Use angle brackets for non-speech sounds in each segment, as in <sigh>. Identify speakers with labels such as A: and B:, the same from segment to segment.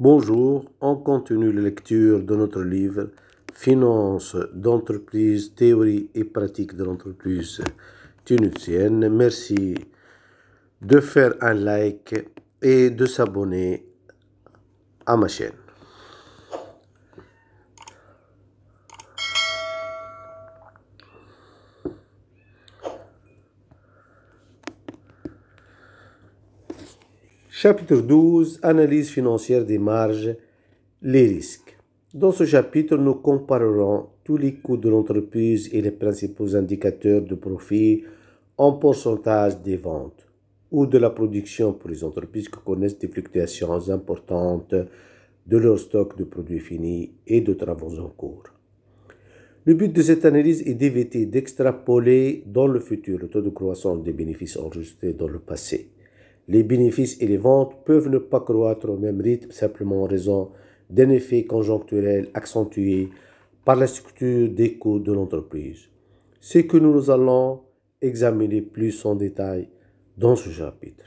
A: Bonjour, on continue la lecture de notre livre Finances d'entreprise, théorie et pratique de l'entreprise tunisienne. Merci de faire un like et de s'abonner à ma chaîne. Chapitre 12 Analyse financière des marges, les risques. Dans ce chapitre, nous comparerons tous les coûts de l'entreprise et les principaux indicateurs de profit en pourcentage des ventes ou de la production pour les entreprises qui connaissent des fluctuations importantes de leur stock de produits finis et de travaux en cours. Le but de cette analyse est d'éviter d'extrapoler dans le futur le taux de croissance des bénéfices enregistrés dans le passé les bénéfices et les ventes peuvent ne pas croître au même rythme simplement en raison d'un effet conjoncturel accentué par la structure des coûts de l'entreprise. Ce que nous allons examiner plus en détail dans ce chapitre.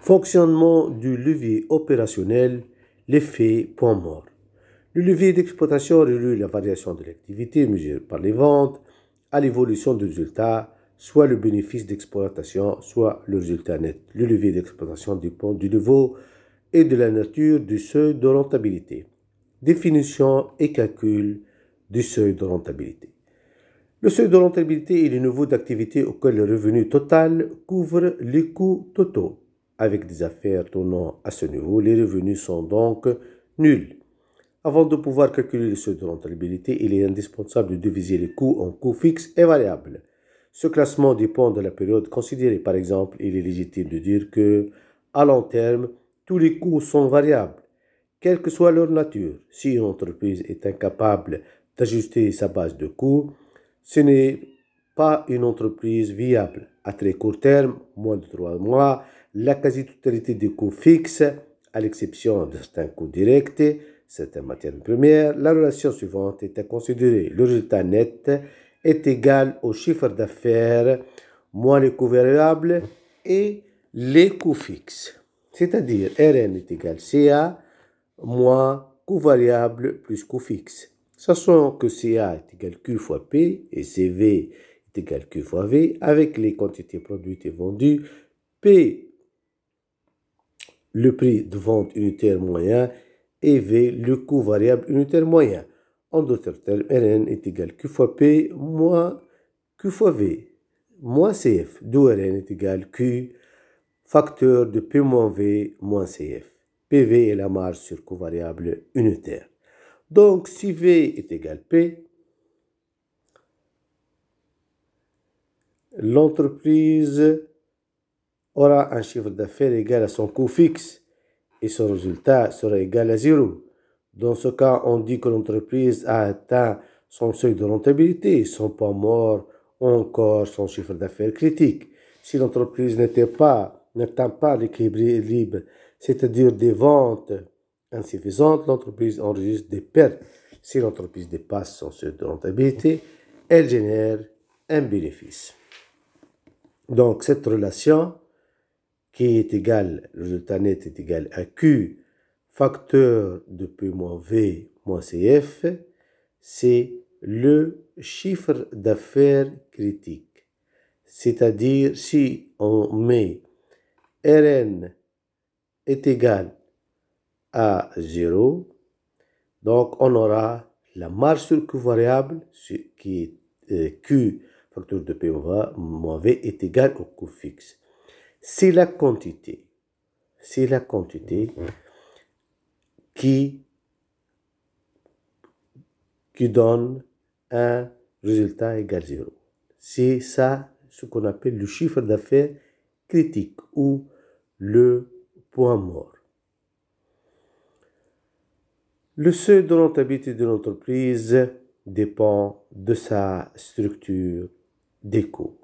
A: Fonctionnement du levier opérationnel, l'effet point mort. Le levier d'exploitation relie la variation de l'activité mesurée par les ventes à l'évolution du résultats, soit le bénéfice d'exploitation, soit le résultat net. Le levier d'exploitation dépend du niveau et de la nature du seuil de rentabilité. Définition et calcul du seuil de rentabilité. Le seuil de rentabilité est le niveau d'activité auquel le revenu total couvre les coûts totaux. Avec des affaires tournant à ce niveau, les revenus sont donc nuls. Avant de pouvoir calculer le seuil de rentabilité, il est indispensable de diviser les coûts en coûts fixes et variables. Ce classement dépend de la période considérée. Par exemple, il est légitime de dire que, à long terme, tous les coûts sont variables, quelle que soit leur nature. Si une entreprise est incapable d'ajuster sa base de coûts, ce n'est pas une entreprise viable. À très court terme, moins de trois mois, la quasi-totalité des coûts fixes, à l'exception de certains coûts directs, certaines matières première. la relation suivante est à considérer. Le résultat net est égal au chiffre d'affaires moins les coûts variables et les coûts fixes. C'est-à-dire Rn est égal CA moins coût variable plus coût fixe. Sachant que CA est égal Q fois P et CV est égal Q fois V avec les quantités produites et vendues, P le prix de vente unitaire moyen et V le coût variable unitaire moyen. En d'autres termes, Rn est égal à Q fois P moins Q fois V moins CF, d'où Rn est égal à Q facteur de P moins V moins CF. PV est la marge sur covariable unitaire. Donc, si V est égal à P, l'entreprise aura un chiffre d'affaires égal à son coût fixe et son résultat sera égal à zéro. Dans ce cas, on dit que l'entreprise a atteint son seuil de rentabilité, son point mort, encore son chiffre d'affaires critique. Si l'entreprise n'était pas, n'atteint pas l'équilibre libre, c'est-à-dire des ventes insuffisantes, l'entreprise enregistre des pertes. Si l'entreprise dépasse son seuil de rentabilité, elle génère un bénéfice. Donc cette relation qui est égale, le résultat net est égal à Q facteur de P moins V moins CF, c'est le chiffre d'affaires critique. C'est-à-dire si on met Rn est égal à 0, donc on aura la marge sur Q variable qui est euh, Q facteur de P moins V est égal au coût fixe. C'est la quantité. C'est la quantité qui, donne un résultat égal à zéro. C'est ça ce qu'on appelle le chiffre d'affaires critique ou le point mort. Le seuil de rentabilité d'une entreprise dépend de sa structure d'éco.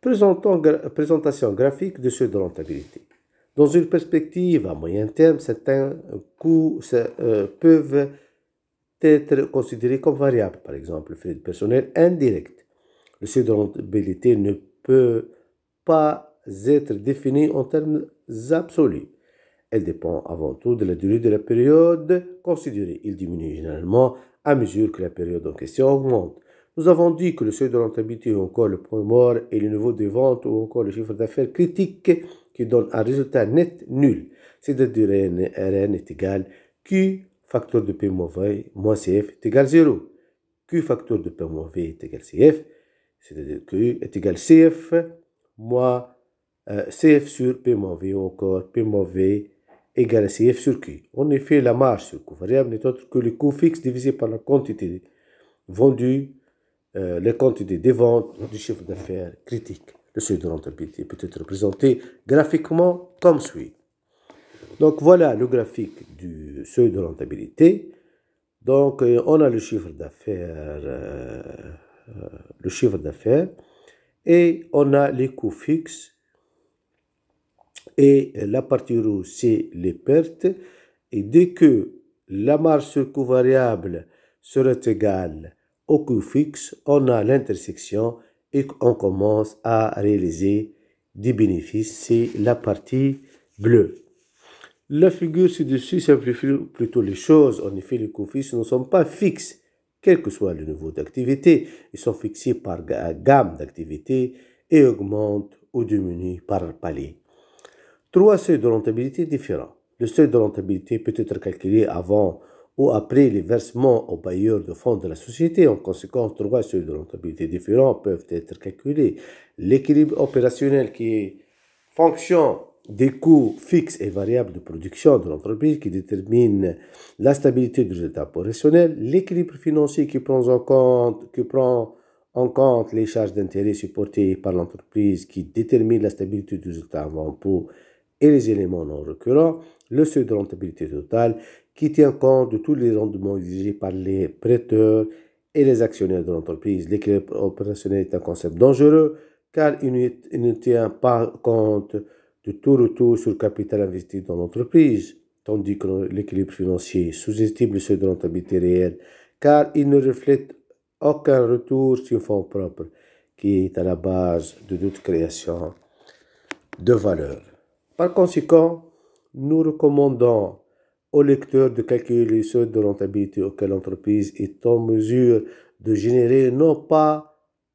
A: Présentation graphique de seuil de rentabilité. Dans une perspective à moyen terme, certains coûts euh, peuvent être considérés comme variables, par exemple le frais de personnel indirect. Le seuil de rentabilité ne peut pas être défini en termes absolus. Elle dépend avant tout de la durée de la période considérée. Il diminue généralement à mesure que la période en question augmente. Nous avons dit que le seuil de rentabilité ou encore le point mort et le niveau de vente ou encore le chiffre d'affaires critique qui donne un résultat net nul, c'est-à-dire Rn, Rn est égal Q facteur de P moins moins CF est égal 0. Q facteur de P est égal CF, c'est-à-dire Q est égal CF moins euh, CF sur P V ou encore P moins V égale CF sur Q. En effet, la marge sur coût variable n'est autre que le coût fixe divisé par la quantité vendue, euh, la quantité des ventes du chiffre d'affaires critique le seuil de rentabilité peut être représenté graphiquement comme suit. Donc voilà le graphique du seuil de rentabilité. Donc euh, on a le chiffre d'affaires, euh, euh, le chiffre d'affaires, et on a les coûts fixes. Et la partie rouge, c'est les pertes. Et dès que la marge sur coût variable serait égale au coût fixe, on a l'intersection et on commence à réaliser des bénéfices, c'est la partie bleue. La figure ci-dessus simplifie plutôt les choses. En effet, les coefficients ne sont pas fixes, quel que soit le niveau d'activité. Ils sont fixés par gamme d'activité et augmentent ou diminuent par palier. Trois seuils de rentabilité différents. Le seuil de rentabilité peut être calculé avant ou après les versements aux bailleurs de fonds de la société. En conséquence, trois seuils de rentabilité différents peuvent être calculés. L'équilibre opérationnel qui est fonction des coûts fixes et variables de production de l'entreprise qui détermine la stabilité du résultat opérationnel, l'équilibre financier qui prend en compte, qui prend en compte les charges d'intérêt supportées par l'entreprise qui détermine la stabilité du résultat avant impôt et les éléments non récurrents, le seuil de rentabilité totale qui tient compte de tous les rendements exigés par les prêteurs et les actionnaires de l'entreprise. L'équilibre opérationnel est un concept dangereux car il ne tient pas compte de tout retour sur le capital investi dans l'entreprise, tandis que l'équilibre financier sous-estime le seuil de rentabilité réelle car il ne reflète aucun retour sur fonds propres qui est à la base de toute création de valeur. Par conséquent, nous recommandons au lecteur de calculer les seuils de rentabilité auxquels l'entreprise est en mesure de générer non pas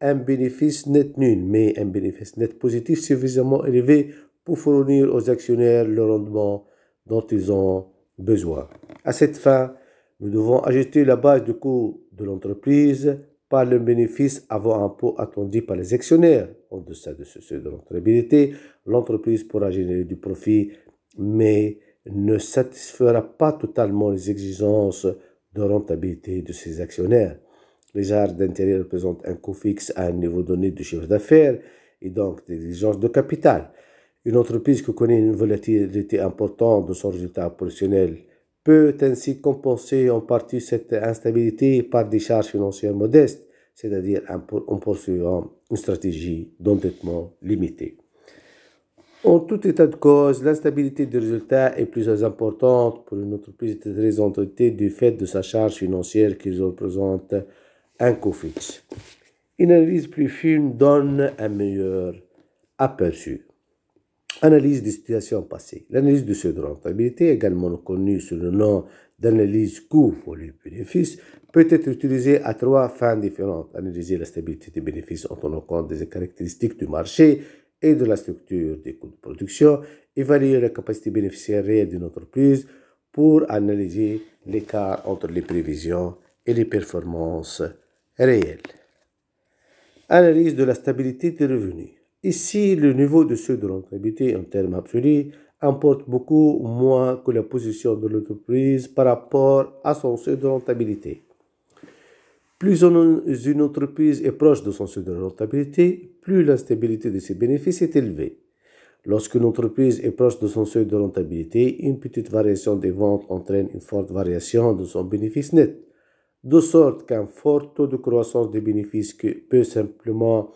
A: un bénéfice net nul, mais un bénéfice net positif suffisamment élevé pour fournir aux actionnaires le rendement dont ils ont besoin. À cette fin, nous devons ajuster la base de coût de l'entreprise par le bénéfice avant impôt attendu par les actionnaires. En deçà de ce seuil de rentabilité, l'entreprise pourra générer du profit, mais ne satisfera pas totalement les exigences de rentabilité de ses actionnaires. Les arts d'intérêt représentent un coût fixe à un niveau donné de chiffre d'affaires et donc des exigences de capital. Une entreprise qui connaît une volatilité importante de son résultat opérationnel peut ainsi compenser en partie cette instabilité par des charges financières modestes, c'est-à-dire en poursuivant une stratégie d'endettement limitée. En tout état de cause, l'instabilité des résultats est plus importante pour une entreprise très endettée du fait de sa charge financière qui représente un coût fixe. Une analyse plus fine donne un meilleur aperçu. Analyse des situations passées. L'analyse de rentabilité, également connue sous le nom d'analyse coût volume bénéfice, peut être utilisée à trois fins différentes. Analyser la stabilité des bénéfices en tenant compte des caractéristiques du marché et de la structure des coûts de production, évaluer la capacité bénéficiaire réelle d'une entreprise pour analyser l'écart entre les prévisions et les performances réelles. Analyse de la stabilité des revenus. Ici, le niveau de seuil de rentabilité en termes absolus importe beaucoup moins que la position de l'entreprise par rapport à son seuil de rentabilité. Plus une entreprise est proche de son seuil de rentabilité, plus la stabilité de ses bénéfices est élevée. Lorsqu'une entreprise est proche de son seuil de rentabilité, une petite variation des ventes entraîne une forte variation de son bénéfice net, de sorte qu'un fort taux de croissance des bénéfices peut simplement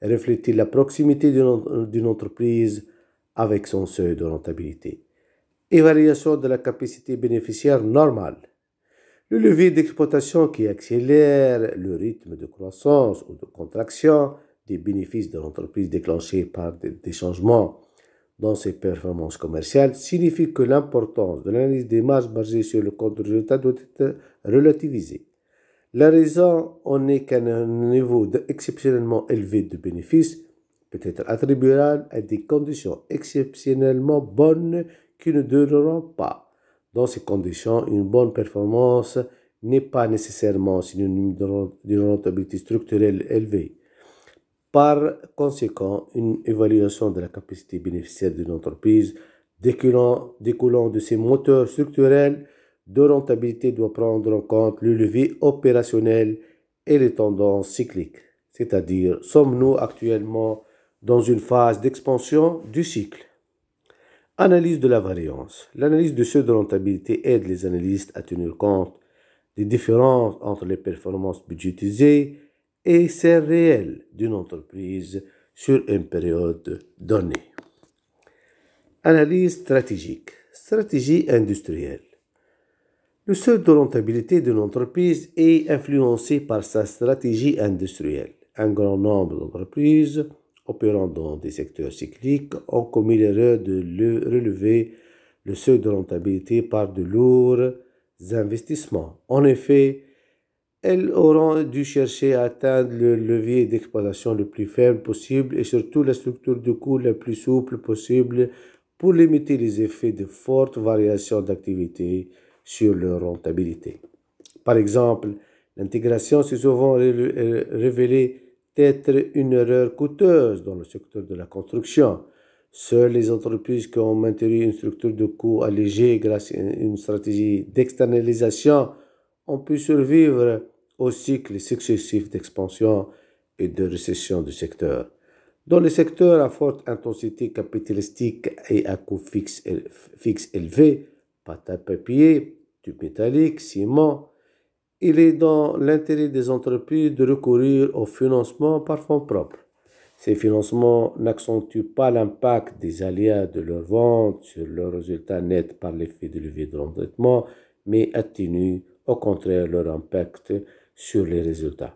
A: refléter la proximité d'une entreprise avec son seuil de rentabilité. Évaluation de la capacité bénéficiaire normale. Le levier d'exploitation qui accélère le rythme de croissance ou de contraction des bénéfices de l'entreprise déclenchés par des changements dans ses performances commerciales signifie que l'importance de l'analyse des marges basée sur le compte de résultat doit être relativisée. La raison en est qu'un niveau exceptionnellement élevé de bénéfices peut être attribuable à des conditions exceptionnellement bonnes qui ne dureront pas. Dans ces conditions, une bonne performance n'est pas nécessairement synonyme d'une rentabilité structurelle élevée. Par conséquent, une évaluation de la capacité bénéficiaire d'une entreprise découlant, de ses moteurs structurels de rentabilité doit prendre en compte le levier opérationnel et les tendances cycliques. C'est-à-dire, sommes-nous actuellement dans une phase d'expansion du cycle Analyse de la variance. L'analyse de seuil de rentabilité aide les analystes à tenir compte des différences entre les performances budgétisées et celles réelles d'une entreprise sur une période donnée. Analyse stratégique. Stratégie industrielle. Le seuil de rentabilité d'une entreprise est influencé par sa stratégie industrielle. Un grand nombre d'entreprises opérant dans des secteurs cycliques ont commis l'erreur de relever le seuil de rentabilité par de lourds investissements. En effet, elles auront dû chercher à atteindre le levier d'exploitation le plus faible possible et surtout la structure de coût la plus souple possible pour limiter les effets de fortes variations d'activité sur leur rentabilité. Par exemple, l'intégration s'est souvent révélée être une erreur coûteuse dans le secteur de la construction. Seules les entreprises qui ont maintenu une structure de coûts allégée grâce à une stratégie d'externalisation ont pu survivre au cycle successifs d'expansion et de récession du secteur. Dans les secteurs à forte intensité capitalistique et à coût fixe, élevés, élevé, pâte à papier, du métallique, ciment, il est dans l'intérêt des entreprises de recourir au financement par fonds propres. Ces financements n'accentuent pas l'impact des aléas de leur vente sur leurs résultats nets par l'effet de levier de l'endettement, mais atténuent au contraire leur impact sur les résultats.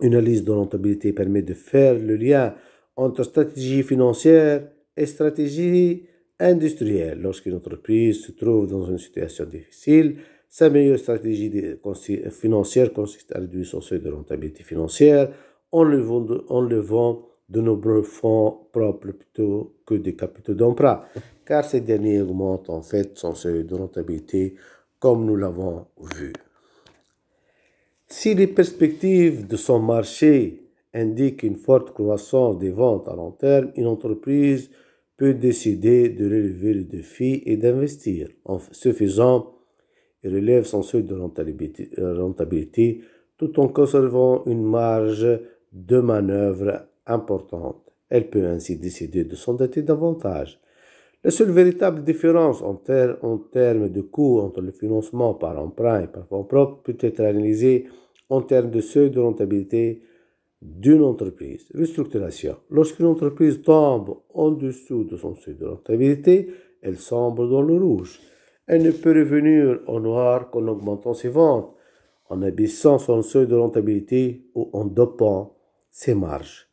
A: Une analyse de rentabilité permet de faire le lien entre stratégie financière et stratégie industrielle. Lorsqu'une entreprise se trouve dans une situation difficile, sa meilleure stratégie financière consiste à réduire son seuil de rentabilité financière en levant de, nombreux fonds propres plutôt que des capitaux d'emprunt, car ces derniers augmentent en fait son seuil de rentabilité comme nous l'avons vu. Si les perspectives de son marché indiquent une forte croissance des ventes à long terme, une entreprise peut décider de relever le défi et d'investir. En se faisant, et relève son seuil de euh, rentabilité tout en conservant une marge de manœuvre importante. Elle peut ainsi décider de s'endetter davantage. La seule véritable différence en, en termes de coût entre le financement par emprunt et par fonds propres peut être analysée en termes de seuil de rentabilité d'une entreprise. Restructuration. Lorsqu'une entreprise tombe en dessous de son seuil de rentabilité, elle sombre dans le rouge elle ne peut revenir au noir qu'en augmentant ses ventes, en abaissant son seuil de rentabilité ou en dopant ses marges.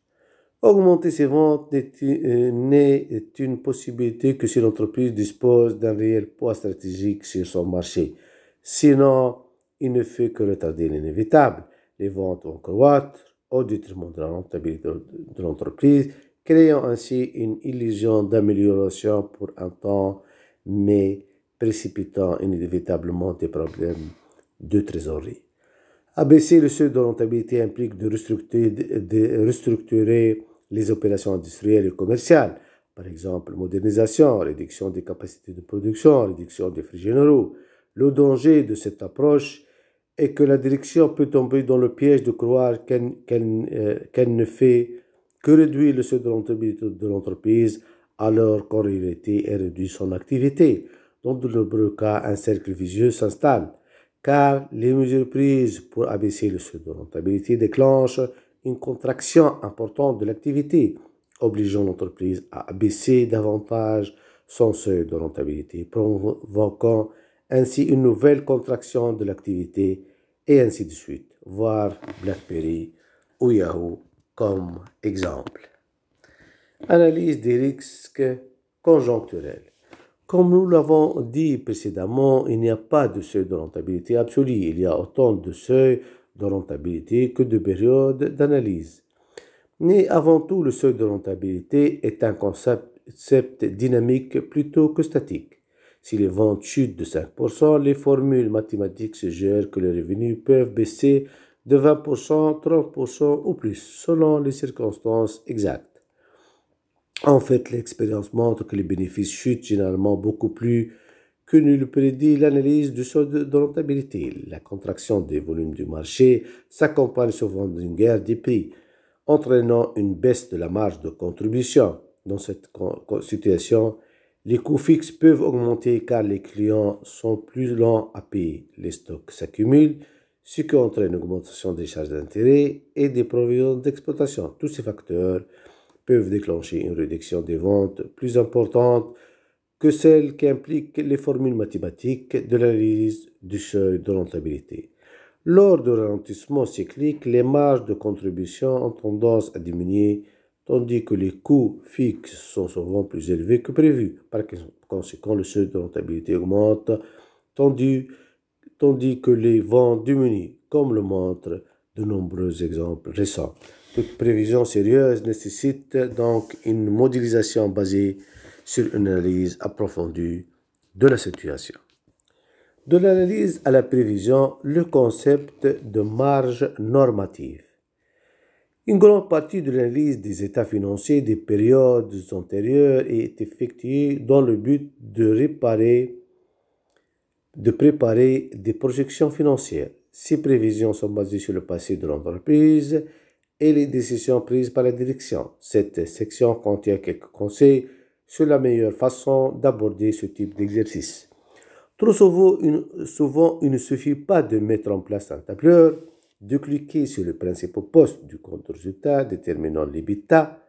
A: Augmenter ses ventes euh, n'est une possibilité que si l'entreprise dispose d'un réel poids stratégique sur son marché. Sinon, il ne fait que retarder l'inévitable. Les ventes vont croître au détriment de la rentabilité de l'entreprise, créant ainsi une illusion d'amélioration pour un temps, mais précipitant inévitablement des problèmes de trésorerie. Abaisser le seuil de rentabilité implique de restructurer, de restructurer les opérations industrielles et commerciales, par exemple modernisation, réduction des capacités de production, réduction des frais généraux. Le danger de cette approche est que la direction peut tomber dans le piège de croire qu'elle euh, ne fait que réduire le seuil de rentabilité de l'entreprise alors qu'en réalité elle réduit son activité dans de nombreux cas, un cercle vicieux s'installe, car les mesures prises pour abaisser le seuil de rentabilité déclenchent une contraction importante de l'activité, obligeant l'entreprise à abaisser davantage son seuil de rentabilité, provoquant ainsi une nouvelle contraction de l'activité et ainsi de suite, Voir BlackBerry ou Yahoo comme exemple. Analyse des risques conjoncturels. Comme nous l'avons dit précédemment, il n'y a pas de seuil de rentabilité absolu. Il y a autant de seuils de rentabilité que de périodes d'analyse. Mais avant tout, le seuil de rentabilité est un concept dynamique plutôt que statique. Si les ventes chutent de 5%, les formules mathématiques suggèrent que les revenus peuvent baisser de 20%, 30% ou plus, selon les circonstances exactes. En fait, l'expérience montre que les bénéfices chutent généralement beaucoup plus que ne le prédit l'analyse du solde de rentabilité. La contraction des volumes du marché s'accompagne souvent d'une guerre des prix, entraînant une baisse de la marge de contribution. Dans cette situation, les coûts fixes peuvent augmenter car les clients sont plus lents à payer. Les stocks s'accumulent, ce qui entraîne une augmentation des charges d'intérêt et des provisions d'exploitation. Tous ces facteurs peuvent déclencher une réduction des ventes plus importante que celle qu'impliquent les formules mathématiques de l'analyse du seuil de rentabilité. Lors du ralentissement cyclique, les marges de contribution ont tendance à diminuer, tandis que les coûts fixes sont souvent plus élevés que prévu. Par conséquent, le seuil de rentabilité augmente, tandis que les ventes diminuent, comme le montrent de nombreux exemples récents. Toute prévision sérieuse nécessite donc une modélisation basée sur une analyse approfondie de la situation. De l'analyse à la prévision, le concept de marge normative. Une grande partie de l'analyse des états financiers des périodes antérieures est effectuée dans le but de réparer, de préparer des projections financières. Ces prévisions sont basées sur le passé de l'entreprise et les décisions prises par la direction. Cette section contient quelques conseils sur la meilleure façon d'aborder ce type d'exercice. Trop souvent, une, souvent, il ne suffit pas de mettre en place un tableur, de cliquer sur le principal poste du compte résultat déterminant l'EBITDA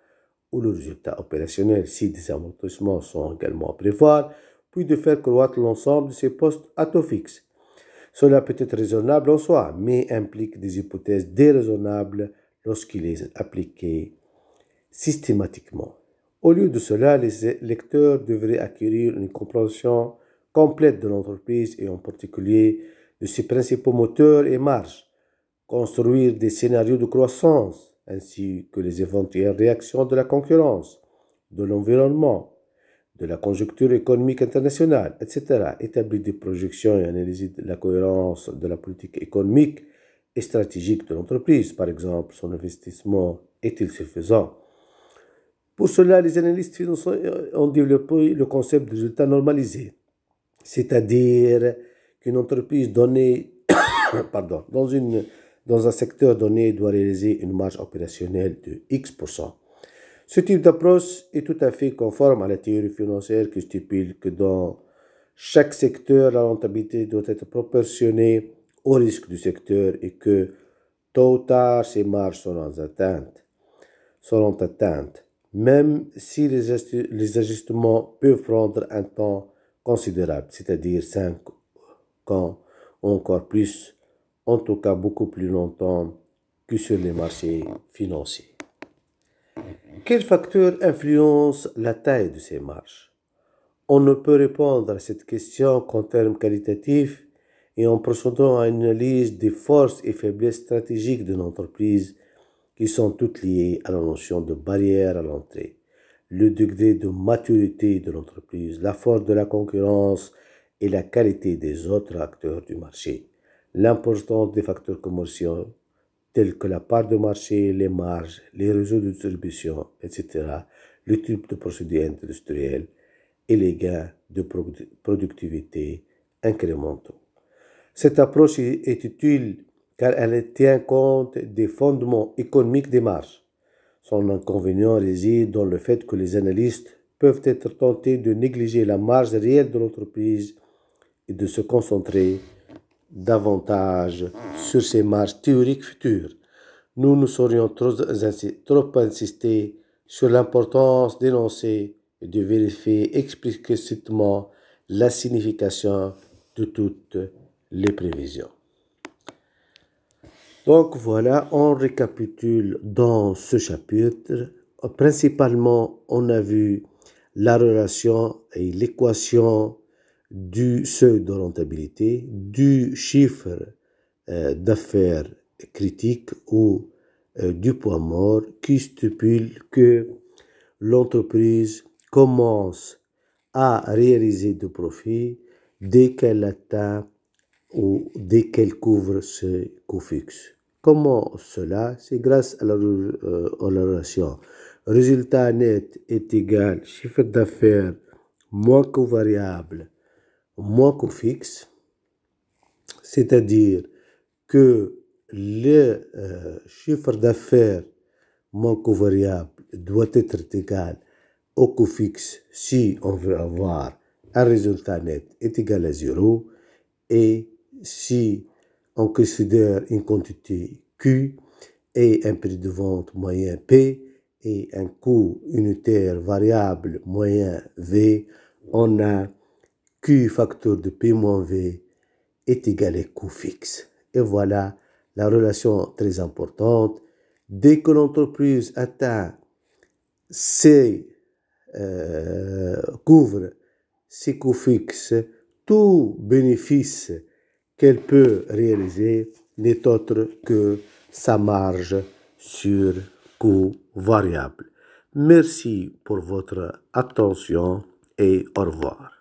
A: ou le résultat opérationnel si des amortissements sont également à prévoir, puis de faire croître l'ensemble de ces postes à taux fixe. Cela peut être raisonnable en soi, mais implique des hypothèses déraisonnables lorsqu'il est appliqué systématiquement. Au lieu de cela, les lecteurs devraient acquérir une compréhension complète de l'entreprise et en particulier de ses principaux moteurs et marges, construire des scénarios de croissance ainsi que les éventuelles réactions de la concurrence, de l'environnement, de la conjoncture économique internationale, etc. Établir des projections et analyser la cohérence de la politique économique stratégique de l'entreprise. Par exemple, son investissement est-il suffisant Pour cela, les analystes financiers ont développé le concept de résultat normalisé, c'est-à-dire qu'une entreprise donnée <coughs> pardon, dans, une, dans un secteur donné doit réaliser une marge opérationnelle de X%. Ce type d'approche est tout à fait conforme à la théorie financière qui stipule que dans chaque secteur, la rentabilité doit être proportionnée au risque du secteur et que, tôt ou tard, ces marges seront atteintes. Seront même si les, ajustements peuvent prendre un temps considérable, c'est-à-dire 5 ans ou encore plus, en tout cas beaucoup plus longtemps que sur les marchés financiers. Quels facteurs influencent la taille de ces marges On ne peut répondre à cette question qu'en termes qualitatifs et en procédant à une analyse des forces et faiblesses stratégiques de l'entreprise qui sont toutes liées à la notion de barrière à l'entrée, le degré de maturité de l'entreprise, la force de la concurrence et la qualité des autres acteurs du marché, l'importance des facteurs commerciaux tels que la part de marché, les marges, les réseaux de distribution, etc., le type de procédé industriel et les gains de productivité incrémentaux. Cette approche est utile car elle tient compte des fondements économiques des marges. Son inconvénient réside dans le fait que les analystes peuvent être tentés de négliger la marge réelle de l'entreprise et de se concentrer davantage sur ses marges théoriques futures. Nous ne serions trop, trop sur l'importance d'énoncer et de vérifier explicitement la signification de toutes les prévisions. Donc voilà, on récapitule dans ce chapitre. Principalement, on a vu la relation et l'équation du seuil de rentabilité, du chiffre euh, d'affaires critique ou euh, du point mort qui stipule que l'entreprise commence à réaliser du profit dès qu'elle atteint ou dès qu'elle couvre ce cofixe. Comment cela C'est grâce euh, à la, relation. Résultat net est égal chiffre d'affaires moins covariable variable moins co fixe, c'est-à-dire que le euh, chiffre d'affaires moins covariable variable doit être égal au co fixe si on veut avoir un résultat net est égal à zéro et si on considère une quantité Q et un prix de vente moyen P et un coût unitaire variable moyen V, on a Q facteur de P moins V est égal à coût fixe. Et voilà la relation très importante. Dès que l'entreprise atteint ses, euh, couvre ses coûts fixes, tout bénéfice qu'elle peut réaliser n'est autre que sa marge sur coût variable. Merci pour votre attention et au revoir.